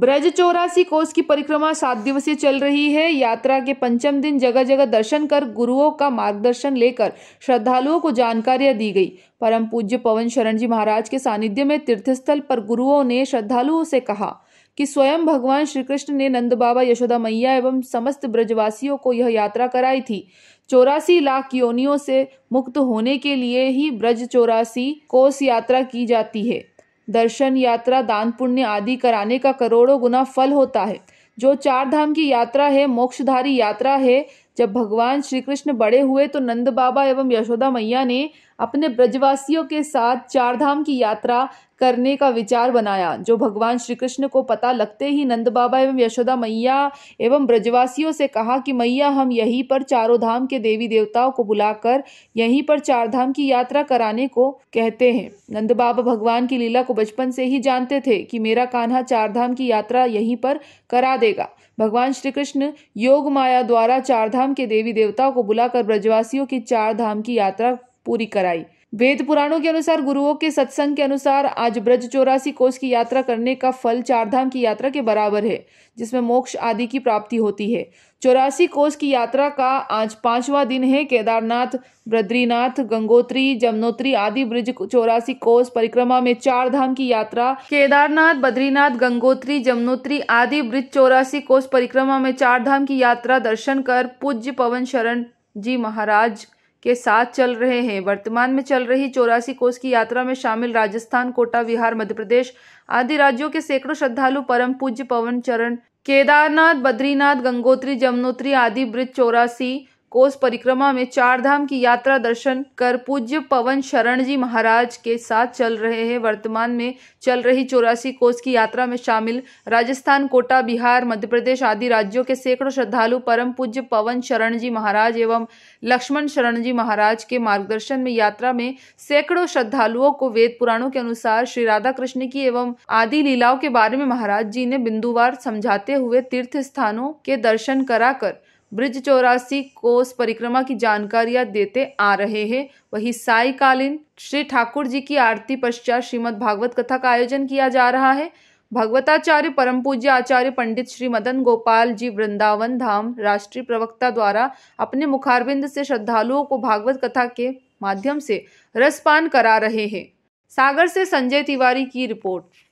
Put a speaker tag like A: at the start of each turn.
A: ब्रज चौरासी कोष की परिक्रमा सात दिवसीय चल रही है यात्रा के पंचम दिन जगह जगह दर्शन कर गुरुओं का मार्गदर्शन लेकर श्रद्धालुओं को जानकारियां दी गई परम पूज्य पवन शरण जी महाराज के सानिध्य में तीर्थस्थल पर गुरुओं ने श्रद्धालुओं से कहा कि स्वयं भगवान श्री कृष्ण ने नंद बाबा यशोदा मैया एवं समस्त ब्रजवासियों को यह यात्रा कराई थी चौरासी लाख योनियों से मुक्त होने के लिए ही ब्रज चौरासी कोष यात्रा की जाती है दर्शन यात्रा दान पुण्य आदि कराने का करोड़ों गुना फल होता है जो चार धाम की यात्रा है मोक्षधारी यात्रा है जब भगवान श्री कृष्ण बड़े हुए तो नंद बाबा एवं यशोदा मैया ने अपने ब्रजवासियों के साथ चार धाम की यात्रा करने का विचार बनाया जो भगवान श्री कृष्ण को पता लगते ही नंद बाबा एवं यशोदा मैया एवं ब्रजवासियों से कहा कि मैया हम यहीं पर चारों धाम के देवी देवताओं को बुलाकर यहीं पर चार धाम की यात्रा कराने को कहते हैं नंद बाबा भगवान की लीला को बचपन से ही जानते थे कि मेरा कान्हा चार धाम की यात्रा यहीं पर करा देगा भगवान श्री कृष्ण योग माया द्वारा चार धाम के देवी देवताओं को बुलाकर ब्रजवासियों की चार धाम की यात्रा पूरी कराई वेद पुराणों के अनुसार गुरुओं के सत्संग के अनुसार आज ब्रज चौरासी कोष की यात्रा करने का फल चारधाम की यात्रा के बराबर है जिसमें मोक्ष आदि की प्राप्ति होती है चौरासी कोष की यात्रा का आज पांचवा दिन है केदारनाथ बद्रीनाथ गंगोत्री जमनोत्री आदि ब्रज चौरासी कोष परिक्रमा में चार धाम की यात्रा केदारनाथ बद्रीनाथ गंगोत्री जमनोत्री आदि ब्रज चौरासी कोष परिक्रमा में चार धाम की यात्रा दर्शन कर पूज्य पवन शरण जी महाराज के साथ चल रहे हैं वर्तमान में चल रही चौरासी कोष की यात्रा में शामिल राजस्थान कोटा बिहार मध्य प्रदेश आदि राज्यों के सैकड़ों श्रद्धालु परम पूज्य पवन चरण केदारनाथ बद्रीनाथ गंगोत्री जमनोत्री आदि ब्रिज चौरासी कोस परिक्रमा में चार धाम की यात्रा दर्शन कर पूज्य पवन शरण जी महाराज के साथ चल रहे हैं वर्तमान में चल रही चौरासी कोस की यात्रा में शामिल राजस्थान कोटा बिहार मध्य प्रदेश आदि राज्यों के सैकड़ों श्रद्धालु परम पूज्य पवन शरण जी महाराज एवं लक्ष्मण शरण जी महाराज के मार्गदर्शन में यात्रा में सैकड़ों श्रद्धालुओं को वेद पुराणों के अनुसार श्री राधा कृष्ण की एवं आदि लीलाओं के बारे में महाराज जी ने बिंदुवार समझाते हुए तीर्थ स्थानों के दर्शन कराकर ब्रिज चौरासी कोस परिक्रमा की जानकारियां देते आ रहे हैं वहीं सायकालीन श्री ठाकुर जी की आरती पश्चात श्रीमद भागवत कथा का आयोजन किया जा रहा है भगवताचार्य परम पूज्य आचार्य पंडित श्री मदन गोपाल जी वृंदावन धाम राष्ट्रीय प्रवक्ता द्वारा अपने मुखारबिंद से श्रद्धालुओं को भागवत कथा के माध्यम से रसपान करा रहे हैं सागर से संजय तिवारी की रिपोर्ट